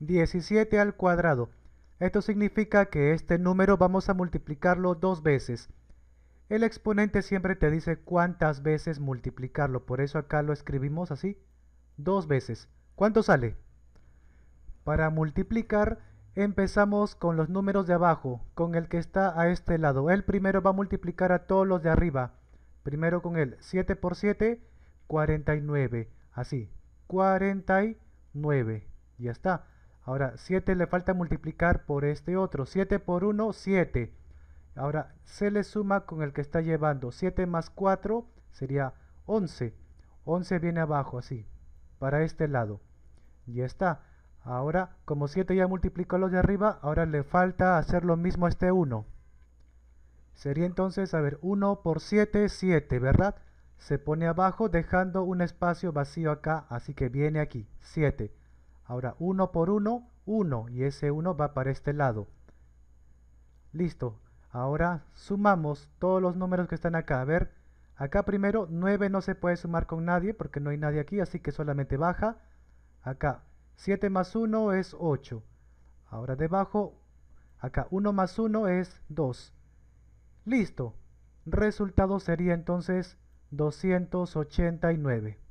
17 al cuadrado. Esto significa que este número vamos a multiplicarlo dos veces. El exponente siempre te dice cuántas veces multiplicarlo, por eso acá lo escribimos así, dos veces. ¿Cuánto sale? Para multiplicar empezamos con los números de abajo, con el que está a este lado. El primero va a multiplicar a todos los de arriba. Primero con el 7 por 7, 49. Así, 49. Ya está. Ahora, 7 le falta multiplicar por este otro. 7 por 1, 7. Ahora, se le suma con el que está llevando. 7 más 4 sería 11. 11 viene abajo, así, para este lado. Ya está. Ahora, como 7 ya multiplicó los de arriba, ahora le falta hacer lo mismo a este 1. Sería entonces, a ver, 1 por 7, 7, ¿verdad? Se pone abajo dejando un espacio vacío acá, así que viene aquí, 7. Ahora 1 por 1, 1 y ese 1 va para este lado. Listo. Ahora sumamos todos los números que están acá. A ver, acá primero 9 no se puede sumar con nadie porque no hay nadie aquí, así que solamente baja. Acá 7 más 1 es 8. Ahora debajo, acá 1 más 1 es 2. Listo. Resultado sería entonces 289.